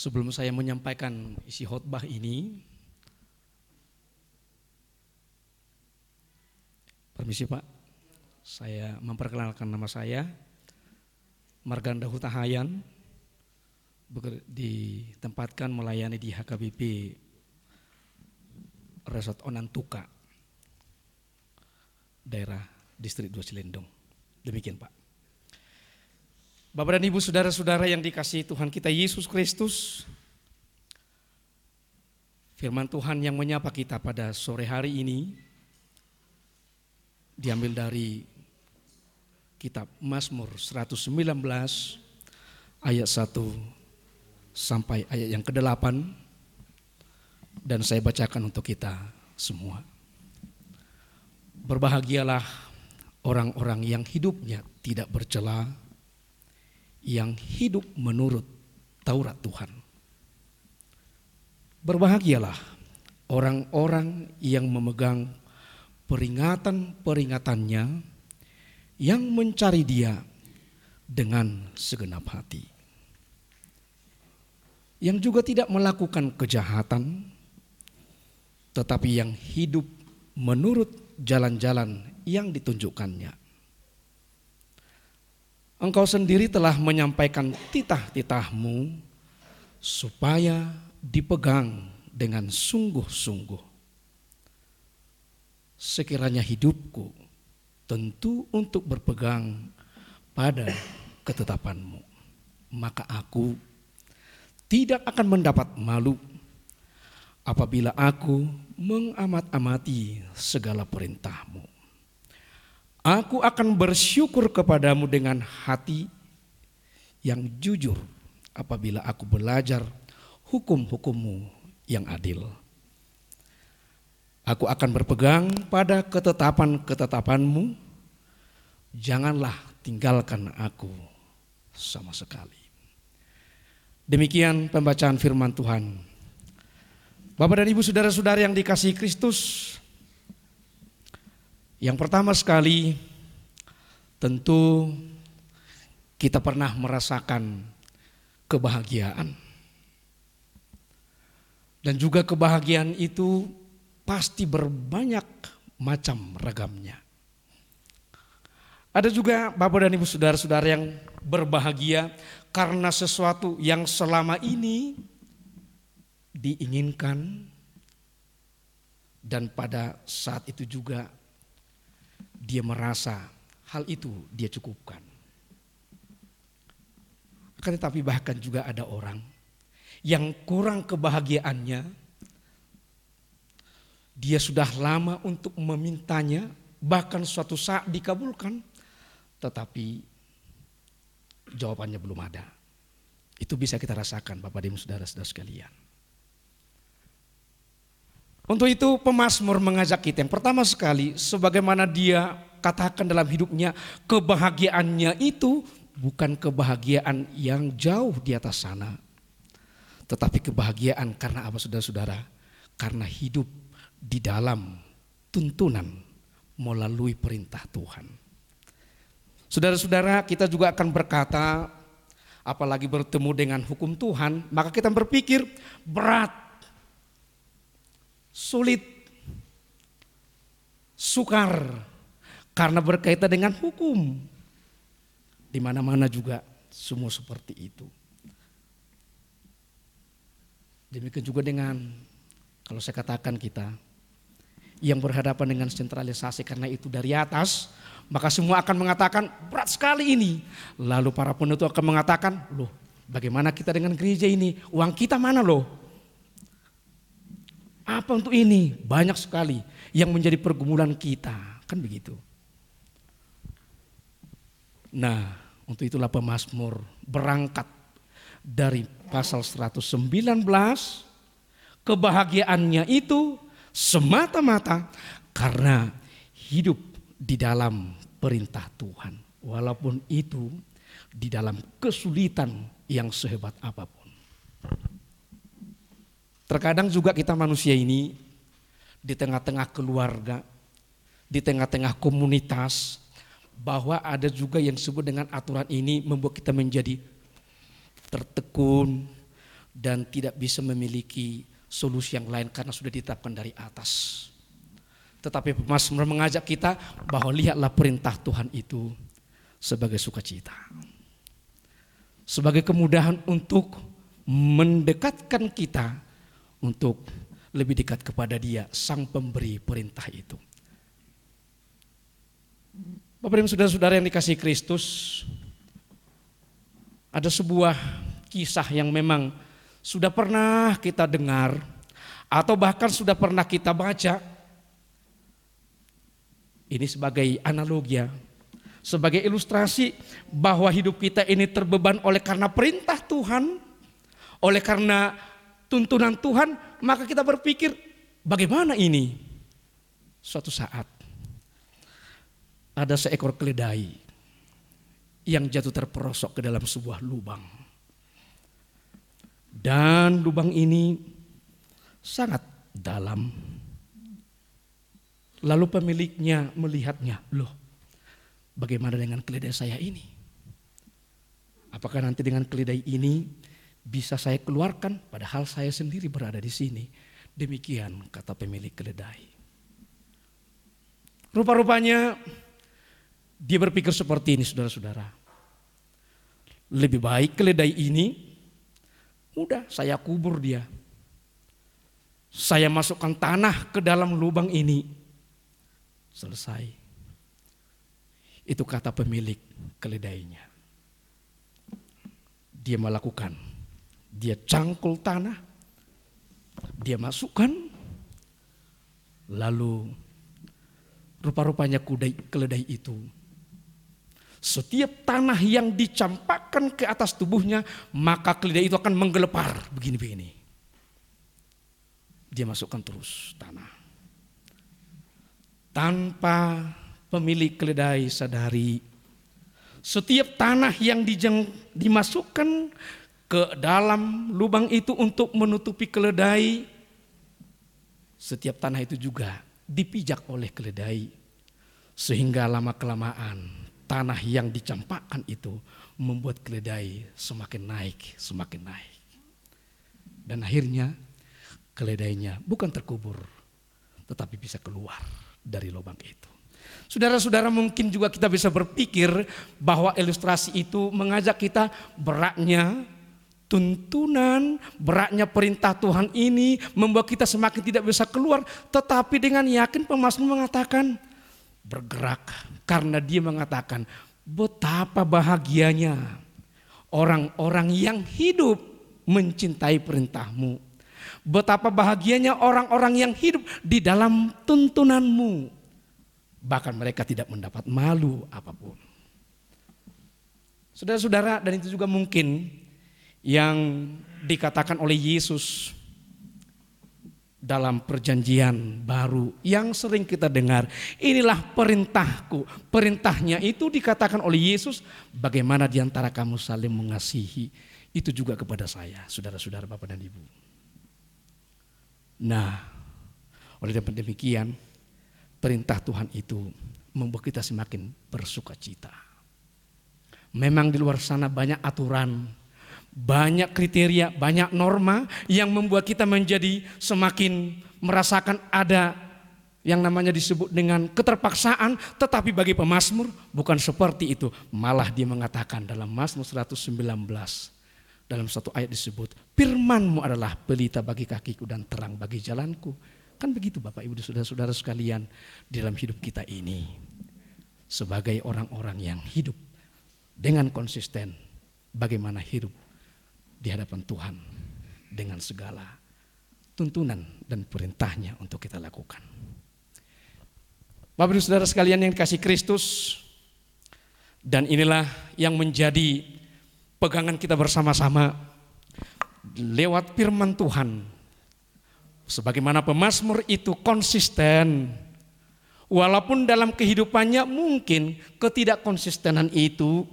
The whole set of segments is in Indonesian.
Sebelum saya menyampaikan isi khotbah ini, permisi Pak, saya memperkenalkan nama saya, Marganda Hutahayan, ditempatkan melayani di HKBP Resort Onantuka, daerah distrik Dua Cilendong. Demikian Pak. Bapak dan Ibu saudara-saudara yang dikasihi Tuhan kita Yesus Kristus. Firman Tuhan yang menyapa kita pada sore hari ini diambil dari kitab Mazmur 119 ayat 1 sampai ayat yang ke-8 dan saya bacakan untuk kita semua. Berbahagialah orang-orang yang hidupnya tidak bercela yang hidup menurut Taurat Tuhan. Berbahagialah orang-orang yang memegang peringatan-peringatannya yang mencari dia dengan segenap hati. Yang juga tidak melakukan kejahatan, tetapi yang hidup menurut jalan-jalan yang ditunjukkannya Engkau sendiri telah menyampaikan titah-titahmu supaya dipegang dengan sungguh-sungguh. Sekiranya hidupku tentu untuk berpegang pada ketetapanmu, maka aku tidak akan mendapat malu apabila aku mengamat-amati segala perintahmu. Aku akan bersyukur kepadamu dengan hati yang jujur apabila aku belajar hukum-hukummu yang adil. Aku akan berpegang pada ketetapan-ketetapanmu. Janganlah tinggalkan aku sama sekali. Demikian pembacaan firman Tuhan. Bapak dan Ibu saudara-saudara yang dikasih Kristus, yang pertama sekali tentu kita pernah merasakan kebahagiaan. Dan juga kebahagiaan itu pasti berbanyak macam ragamnya. Ada juga Bapak dan Ibu saudara-saudara yang berbahagia karena sesuatu yang selama ini diinginkan dan pada saat itu juga dia merasa hal itu dia cukupkan. Akan tetapi bahkan juga ada orang yang kurang kebahagiaannya, dia sudah lama untuk memintanya, bahkan suatu saat dikabulkan, tetapi jawabannya belum ada. Itu bisa kita rasakan Bapak dan Saudara-saudara sekalian. Untuk itu pemazmur mengajak kita yang pertama sekali sebagaimana dia katakan dalam hidupnya kebahagiaannya itu bukan kebahagiaan yang jauh di atas sana. Tetapi kebahagiaan karena apa saudara-saudara? Karena hidup di dalam tuntunan melalui perintah Tuhan. Saudara-saudara kita juga akan berkata apalagi bertemu dengan hukum Tuhan maka kita berpikir berat sulit, sukar, karena berkaitan dengan hukum. Di mana-mana juga semua seperti itu. Demikian juga dengan kalau saya katakan kita yang berhadapan dengan sentralisasi karena itu dari atas, maka semua akan mengatakan berat sekali ini. Lalu para penutup akan mengatakan, loh bagaimana kita dengan gereja ini? Uang kita mana loh? Apa untuk ini? Banyak sekali yang menjadi pergumulan kita. Kan begitu. Nah, untuk itulah pemazmur berangkat dari pasal 119 kebahagiaannya itu semata-mata karena hidup di dalam perintah Tuhan. Walaupun itu di dalam kesulitan yang sehebat apapun. Terkadang juga kita manusia ini di tengah-tengah keluarga, di tengah-tengah komunitas, bahwa ada juga yang disebut dengan aturan ini membuat kita menjadi tertekun dan tidak bisa memiliki solusi yang lain karena sudah ditetapkan dari atas. Tetapi Mazmur mengajak kita bahwa lihatlah perintah Tuhan itu sebagai sukacita. Sebagai kemudahan untuk mendekatkan kita untuk lebih dekat kepada dia, sang pemberi perintah itu. Bapak dan saudara-saudara yang dikasih Kristus, ada sebuah kisah yang memang sudah pernah kita dengar atau bahkan sudah pernah kita baca. Ini sebagai analogi, ya, sebagai ilustrasi bahwa hidup kita ini terbeban oleh karena perintah Tuhan, oleh karena tuntunan Tuhan, maka kita berpikir bagaimana ini? Suatu saat ada seekor keledai yang jatuh terperosok ke dalam sebuah lubang. Dan lubang ini sangat dalam. Lalu pemiliknya melihatnya, loh bagaimana dengan keledai saya ini? Apakah nanti dengan keledai ini bisa saya keluarkan padahal saya sendiri berada di sini. Demikian kata pemilik keledai. Rupa-rupanya dia berpikir seperti ini saudara-saudara. Lebih baik keledai ini mudah saya kubur dia. Saya masukkan tanah ke dalam lubang ini. Selesai. Itu kata pemilik keledainya. Dia melakukan dia cangkul tanah, dia masukkan, lalu rupa-rupanya kudai keledai itu setiap tanah yang dicampakkan ke atas tubuhnya, maka keledai itu akan menggelepar begini-begini. Dia masukkan terus tanah. Tanpa pemilik keledai sadari, setiap tanah yang dimasukkan ke dalam lubang itu untuk menutupi keledai. Setiap tanah itu juga dipijak oleh keledai. Sehingga lama-kelamaan tanah yang dicampakkan itu membuat keledai semakin naik, semakin naik. Dan akhirnya keledainya bukan terkubur, tetapi bisa keluar dari lubang itu. Saudara-saudara mungkin juga kita bisa berpikir bahwa ilustrasi itu mengajak kita beratnya tuntunan, beratnya perintah Tuhan ini membuat kita semakin tidak bisa keluar. Tetapi dengan yakin pemasmur mengatakan bergerak karena dia mengatakan betapa bahagianya orang-orang yang hidup mencintai perintahmu. Betapa bahagianya orang-orang yang hidup di dalam tuntunanmu. Bahkan mereka tidak mendapat malu apapun. Saudara-saudara dan itu juga mungkin yang dikatakan oleh Yesus dalam perjanjian baru yang sering kita dengar. Inilah perintahku. Perintahnya itu dikatakan oleh Yesus bagaimana diantara kamu saling mengasihi. Itu juga kepada saya, saudara-saudara, bapak dan ibu. Nah, oleh demikian perintah Tuhan itu membuat kita semakin bersuka cita. Memang di luar sana banyak aturan, banyak kriteria, banyak norma yang membuat kita menjadi semakin merasakan ada yang namanya disebut dengan keterpaksaan, tetapi bagi pemazmur bukan seperti itu. Malah dia mengatakan dalam Mazmur 119 dalam satu ayat disebut, firmanmu adalah pelita bagi kakiku dan terang bagi jalanku. Kan begitu Bapak Ibu saudara-saudara sekalian di dalam hidup kita ini. Sebagai orang-orang yang hidup dengan konsisten bagaimana hidup di hadapan Tuhan dengan segala tuntunan dan perintahnya untuk kita lakukan. Bapak Ibu, saudara sekalian yang dikasih Kristus, dan inilah yang menjadi pegangan kita bersama-sama lewat firman Tuhan. Sebagaimana pemazmur itu konsisten, walaupun dalam kehidupannya mungkin ketidakkonsistenan itu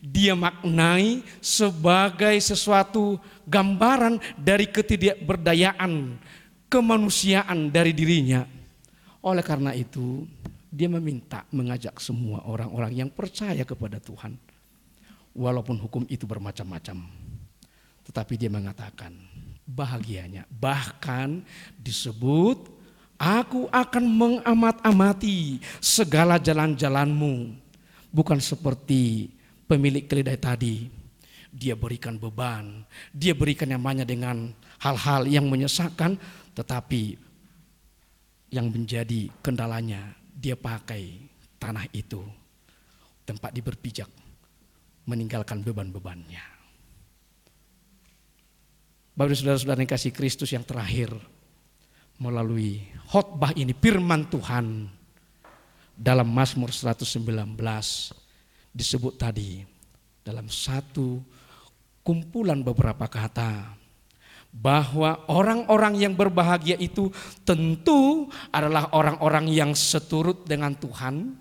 dia maknai sebagai sesuatu gambaran dari ketidakberdayaan kemanusiaan dari dirinya. Oleh karena itu, dia meminta mengajak semua orang-orang yang percaya kepada Tuhan. Walaupun hukum itu bermacam-macam. Tetapi dia mengatakan bahagianya. Bahkan disebut aku akan mengamat-amati segala jalan-jalanmu. Bukan seperti pemilik keledai tadi. Dia berikan beban, dia berikan namanya dengan hal-hal yang menyesakkan, tetapi yang menjadi kendalanya dia pakai tanah itu tempat di berpijak meninggalkan beban-bebannya. Bapak saudara-saudara yang kasih Kristus yang terakhir melalui khotbah ini firman Tuhan dalam Mazmur 119 disebut tadi dalam satu kumpulan beberapa kata bahwa orang-orang yang berbahagia itu tentu adalah orang-orang yang seturut dengan Tuhan.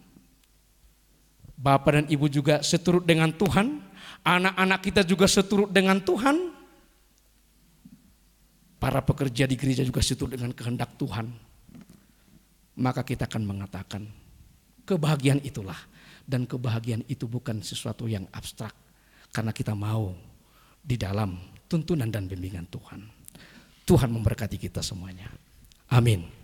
Bapak dan Ibu juga seturut dengan Tuhan, anak-anak kita juga seturut dengan Tuhan. Para pekerja di gereja juga seturut dengan kehendak Tuhan. Maka kita akan mengatakan kebahagiaan itulah dan kebahagiaan itu bukan sesuatu yang abstrak. Karena kita mau di dalam tuntunan dan bimbingan Tuhan. Tuhan memberkati kita semuanya. Amin.